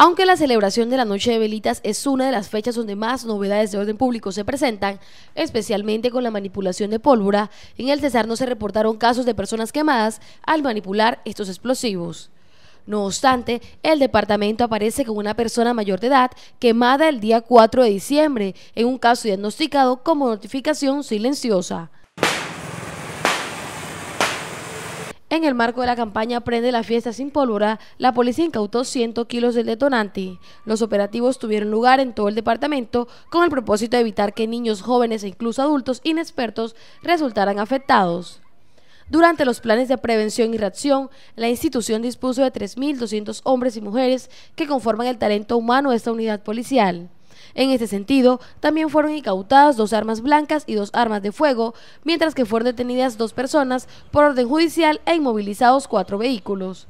Aunque la celebración de la Noche de Velitas es una de las fechas donde más novedades de orden público se presentan, especialmente con la manipulación de pólvora, en el Cesar no se reportaron casos de personas quemadas al manipular estos explosivos. No obstante, el departamento aparece con una persona mayor de edad quemada el día 4 de diciembre, en un caso diagnosticado como notificación silenciosa. En el marco de la campaña Prende la fiesta sin pólvora, la policía incautó 100 kilos del detonante. Los operativos tuvieron lugar en todo el departamento con el propósito de evitar que niños, jóvenes e incluso adultos inexpertos resultaran afectados. Durante los planes de prevención y reacción, la institución dispuso de 3.200 hombres y mujeres que conforman el talento humano de esta unidad policial. En este sentido, también fueron incautadas dos armas blancas y dos armas de fuego, mientras que fueron detenidas dos personas por orden judicial e inmovilizados cuatro vehículos.